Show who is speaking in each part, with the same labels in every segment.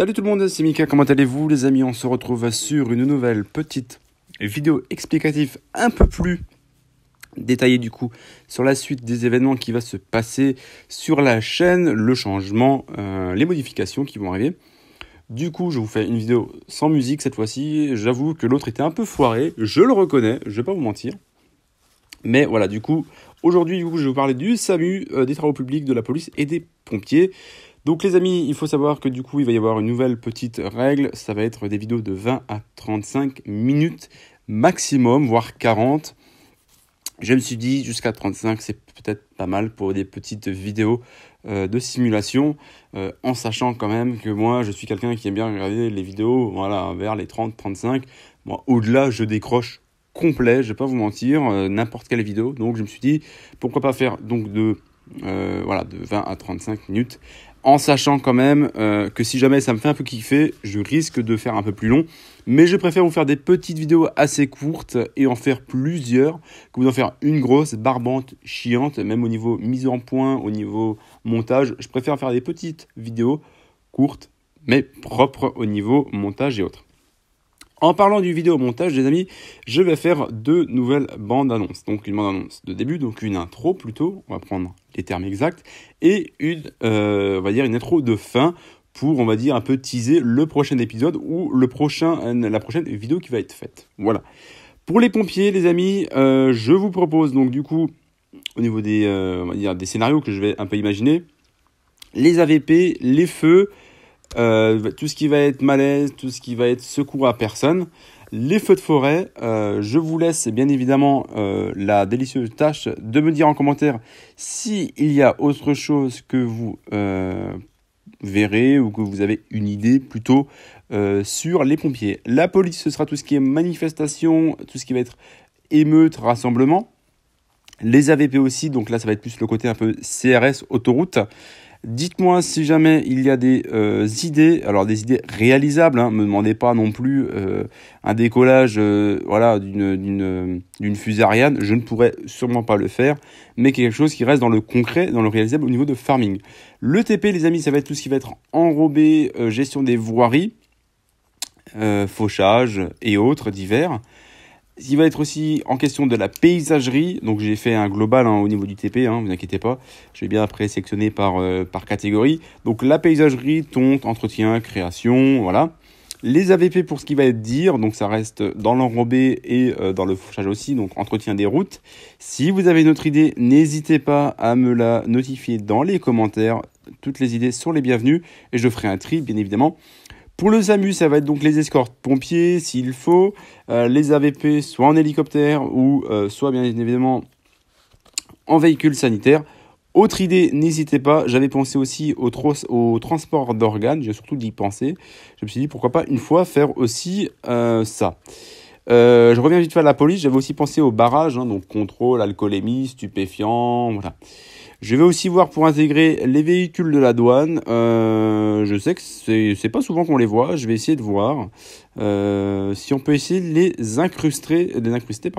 Speaker 1: Salut tout le monde, c'est Mika, comment allez-vous les amis On se retrouve sur une nouvelle petite vidéo explicative un peu plus détaillée du coup sur la suite des événements qui va se passer sur la chaîne, le changement, euh, les modifications qui vont arriver. Du coup, je vous fais une vidéo sans musique cette fois-ci. J'avoue que l'autre était un peu foiré, je le reconnais, je ne vais pas vous mentir. Mais voilà, du coup, aujourd'hui, je vais vous parler du SAMU, euh, des travaux publics, de la police et des pompiers. Donc les amis, il faut savoir que du coup, il va y avoir une nouvelle petite règle. Ça va être des vidéos de 20 à 35 minutes maximum, voire 40. Je me suis dit, jusqu'à 35, c'est peut-être pas mal pour des petites vidéos euh, de simulation, euh, en sachant quand même que moi, je suis quelqu'un qui aime bien regarder les vidéos voilà, vers les 30-35. Moi, au-delà, je décroche complet, je ne vais pas vous mentir, euh, n'importe quelle vidéo. Donc je me suis dit, pourquoi pas faire donc de, voilà, de 20 à 35 minutes en sachant quand même euh, que si jamais ça me fait un peu kiffer, je risque de faire un peu plus long. Mais je préfère vous faire des petites vidéos assez courtes et en faire plusieurs que vous en faire une grosse, barbante, chiante, même au niveau mise en point, au niveau montage. Je préfère faire des petites vidéos courtes mais propres au niveau montage et autres. En parlant du vidéo-montage, les amis, je vais faire deux nouvelles bandes annonces. Donc une bande annonce de début, donc une intro plutôt, on va prendre les termes exacts, et une, euh, va dire une intro de fin pour, on va dire, un peu teaser le prochain épisode ou le prochain, euh, la prochaine vidéo qui va être faite. Voilà. Pour les pompiers, les amis, euh, je vous propose donc du coup, au niveau des, des scénarios que je vais un peu imaginer, les AVP, les feux, euh, tout ce qui va être malaise, tout ce qui va être secours à personne. Les feux de forêt, euh, je vous laisse bien évidemment euh, la délicieuse tâche de me dire en commentaire s'il il y a autre chose que vous verrez ou que vous avez une idée plutôt sur les pompiers. La police, ce sera tout ce qui est manifestation, tout ce qui va être émeute, rassemblement. Les AVP aussi, donc là ça va être plus le côté un peu CRS, autoroute. Dites-moi si jamais il y a des euh, idées, alors des idées réalisables, ne hein, me demandez pas non plus euh, un décollage euh, voilà, d'une fusée je ne pourrais sûrement pas le faire, mais quelque chose qui reste dans le concret, dans le réalisable au niveau de farming. Le TP, les amis, ça va être tout ce qui va être enrobé, gestion des voiries, fauchage et autres divers. Il va être aussi en question de la paysagerie. Donc j'ai fait un global hein, au niveau du TP, hein, vous inquiétez pas. Je vais bien après sélectionner par, euh, par catégorie. Donc la paysagerie, tonte, entretien, création, voilà. Les AVP pour ce qui va être dire, donc ça reste dans l'enrobé et euh, dans le fourchage aussi, donc entretien des routes. Si vous avez une autre idée, n'hésitez pas à me la notifier dans les commentaires. Toutes les idées sont les bienvenues et je ferai un tri, bien évidemment. Pour le SAMU, ça va être donc les escortes pompiers s'il faut, euh, les AVP soit en hélicoptère ou euh, soit bien évidemment en véhicule sanitaire. Autre idée, n'hésitez pas, j'avais pensé aussi au, transport d'organes, j'ai surtout d'y penser. Je me suis dit pourquoi pas une fois faire aussi euh, ça. je reviens vite fait à la police, j'avais aussi pensé au barrage, hein, donc contrôle, alcoolémie, stupéfiants, voilà. Je vais aussi voir pour intégrer les véhicules de la douane. Euh, je sais que c'est pas souvent qu'on les voit. Je vais essayer de voir euh, si on peut essayer de les incruster, les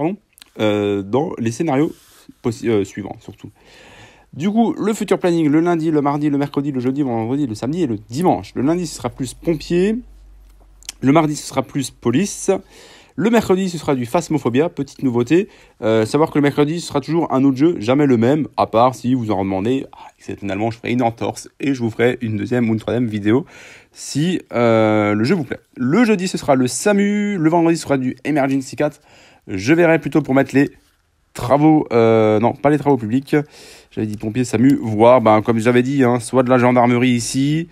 Speaker 1: euh, dans les scénarios suivants surtout. Du coup, le futur planning, le lundi, le mardi, le mercredi, le jeudi, le vendredi, le samedi et le dimanche. Le lundi, ce sera plus pompier. Le mardi, ce sera plus police. Le mercredi, ce sera du Phasmophobia, petite nouveauté. Euh, savoir que le mercredi, ce sera toujours un autre jeu, jamais le même, à part si vous en demandez, finalement, ah, je ferai une entorse et je vous ferai une deuxième ou une troisième vidéo si euh, le jeu vous plaît. Le jeudi, ce sera le SAMU. Le vendredi, ce sera du Emergency 4. Je verrai plutôt pour mettre les travaux, euh, non, pas les travaux publics. J'avais dit pompiers, SAMU, voir. Ben, comme j'avais dit, hein, soit de la gendarmerie ici,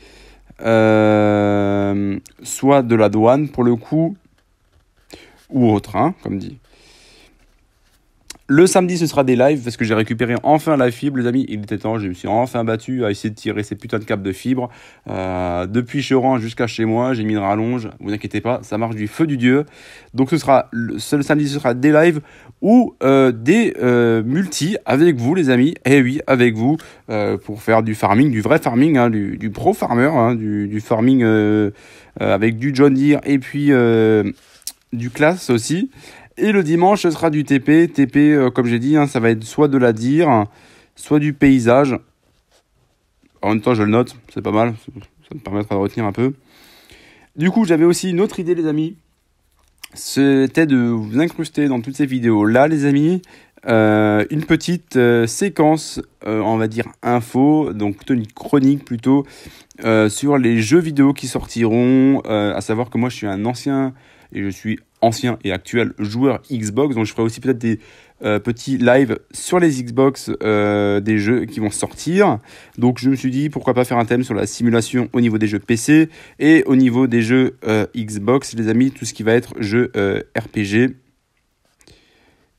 Speaker 1: soit de la douane pour le coup ou autre, hein, comme dit. Le samedi, ce sera des lives parce que j'ai récupéré enfin la fibre, les amis. Il était temps, je me suis enfin battu à essayer de tirer ces putains de câbles de fibre. Euh, depuis chez jusqu'à chez moi, j'ai mis une rallonge. Vous n'inquiétez pas, ça marche du feu du dieu. Donc ce sera le, seul samedi, ce sera des lives ou euh, des euh, multi avec vous, les amis. Et eh oui, avec vous pour faire du farming, du vrai farming, hein, du, pro farmer, hein, du, du, farming avec du John Deere et puis du classe aussi. Et le dimanche, ce sera du TP. TP, euh, comme j'ai dit, hein, ça va être soit de la dire, soit du paysage. En même temps, je le note, c'est pas mal, ça me permettra de retenir un peu. Du coup, j'avais aussi une autre idée, les amis. C'était de vous incruster dans toutes ces vidéos-là, les amis, euh, une petite euh, séquence, on va dire info, donc plutôt chronique plutôt, sur les jeux vidéo qui sortiront. à savoir que moi, je suis un ancien et je suis ancien et actuel joueur Xbox. Donc je ferai aussi peut-être des euh, petits lives sur les Xbox euh, des jeux qui vont sortir. Donc je me suis dit pourquoi pas faire un thème sur la simulation au niveau des jeux PC et au niveau des jeux euh, Xbox, les amis, tout ce qui va être jeu RPG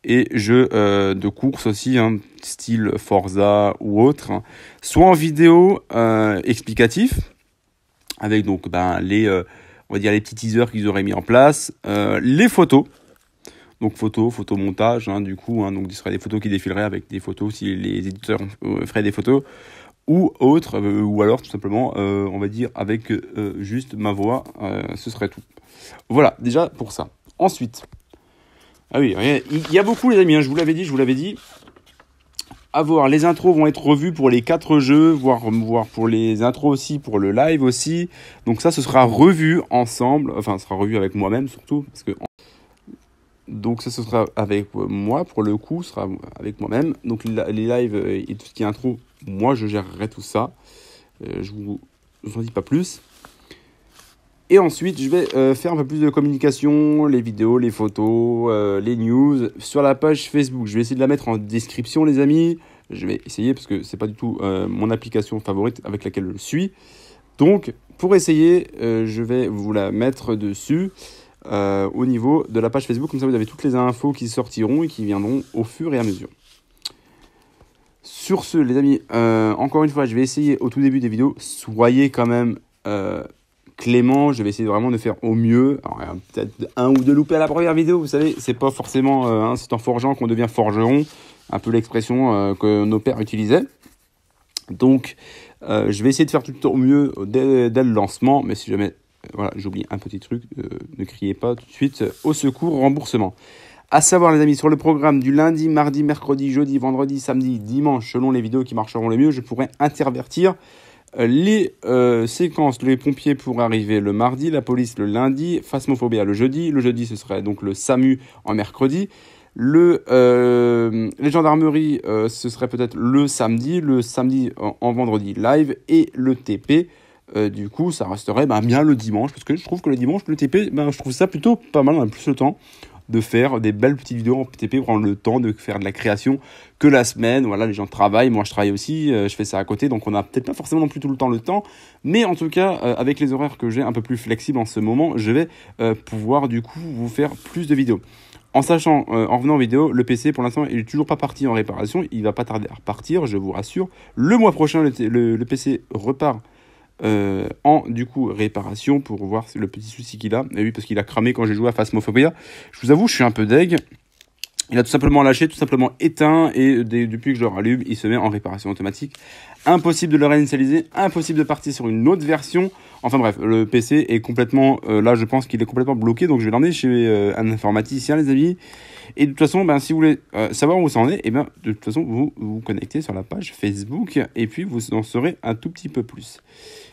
Speaker 1: et jeux de course aussi, hein, style Forza ou autre, soit en vidéo explicatif avec donc ben les on va dire les petits teasers qu'ils auraient mis en place, euh, les photos. Donc photos, photomontage, montage, hein, du coup, hein, donc ce serait des photos qui défileraient avec des photos si les éditeurs euh, feraient des photos ou autre, euh, ou alors tout simplement, on va dire avec juste ma voix, ce serait tout. Voilà, déjà pour ça. Ensuite, ah oui, il y a beaucoup les amis, hein, je vous l'avais dit, je vous l'avais dit, à voir. Les intros vont être revues pour les quatre jeux, voire, pour les intros aussi, pour le live aussi. Donc ça, ce sera revu ensemble. Enfin, ce sera revu avec moi-même surtout. Parce que... Donc ça, ce sera avec euh, moi pour le coup, ce sera avec moi-même. Donc les lives euh, et tout ce qui est intro, moi, je gérerai tout ça. Euh, je vous, vous en dis pas plus. Et ensuite, je vais euh, faire un peu plus de communication, les vidéos, les photos, euh, les news sur la page Facebook. Je vais essayer de la mettre en description, les amis. Je vais essayer parce que c'est pas du tout euh, mon application favorite avec laquelle je suis. Donc, pour essayer, je vais vous la mettre dessus au niveau de la page Facebook. Comme ça, vous avez toutes les infos qui sortiront et qui viendront au fur et à mesure. Sur ce, les amis, encore une fois, je vais essayer au tout début des vidéos. Soyez quand même Clément, je vais essayer vraiment de faire au mieux. peut-être un ou deux loupés à la première vidéo, vous savez, c'est pas forcément, euh, hein, c'est en forgeant qu'on devient forgeron, un peu l'expression euh, que nos pères utilisaient. Donc, euh, je vais essayer de faire tout au mieux dès, le lancement, mais si jamais voilà, j'oublie un petit truc, ne criez pas tout de suite au secours, remboursement. À savoir, les amis, sur le programme du lundi, mardi, mercredi, jeudi, vendredi, samedi, dimanche, selon les vidéos qui marcheront le mieux, je pourrais intervertir les euh, séquences les pompiers pour arriver le mardi, la police le lundi, Phasmophobia le jeudi, le jeudi ce serait donc le SAMU en mercredi, le, euh, les gendarmeries euh, ce serait peut-être le samedi, le samedi en, vendredi live et le TP. du coup, ça resterait ben, bien le dimanche, parce que je trouve que le dimanche, le TP, ben, je trouve ça plutôt pas mal, on a plus le temps de faire des belles petites vidéos en PTP, prendre le temps de faire de la création que la semaine. Voilà, les gens travaillent, moi je travaille aussi, euh, je fais ça à côté, donc on n'a peut-être pas forcément non plus tout le temps le temps, mais en tout cas, euh, avec les horaires que j'ai un peu plus flexibles en ce moment, je vais euh, pouvoir du coup vous faire plus de vidéos. En sachant, en revenant en vidéo, le PC pour l'instant il est toujours pas parti en réparation, il va pas tarder à repartir, je vous rassure. Le mois prochain, le PC repart euh, en du coup réparation pour voir le petit souci qu'il a. Et oui, parce qu'il a cramé quand j'ai joué à Phasmophobia. Je vous avoue, je suis un peu deg. Il a tout simplement lâché, tout simplement éteint, et depuis que je le rallume, il se met en réparation automatique. Impossible de le réinitialiser, impossible de partir sur une autre version. Enfin bref, le PC est complètement, euh, là je pense qu'il est complètement bloqué, donc je vais l'emmener chez euh, un informaticien les amis. Et de toute façon, ben, si vous voulez savoir où ça en est, et eh ben, de toute façon vous vous connectez sur la page Facebook, et puis vous en saurez un tout petit peu plus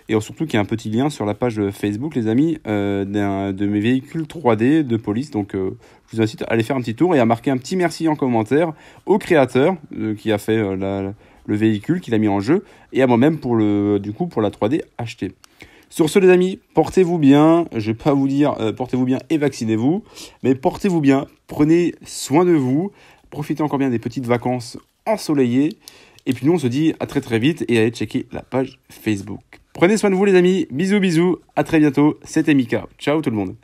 Speaker 1: et surtout qu'il y a un petit lien sur la page Facebook, les amis, euh, de mes véhicules 3D de police. Donc, euh, je vous incite à aller faire un petit tour et à marquer un petit merci en commentaire au créateur euh, qui a fait le véhicule, qui l'a mis en jeu, et à moi-même pour le, du coup, pour la 3D achetée. Sur ce, les amis, portez-vous bien. Je vais pas vous dire portez-vous bien et vaccinez-vous, mais portez-vous bien. Prenez soin de vous. Profitez encore bien des petites vacances ensoleillées. Et puis nous, on se dit à très très vite et allez checker la page Facebook. Prenez soin de vous les amis, bisous bisous, à très bientôt, c'était Mika, ciao tout le monde.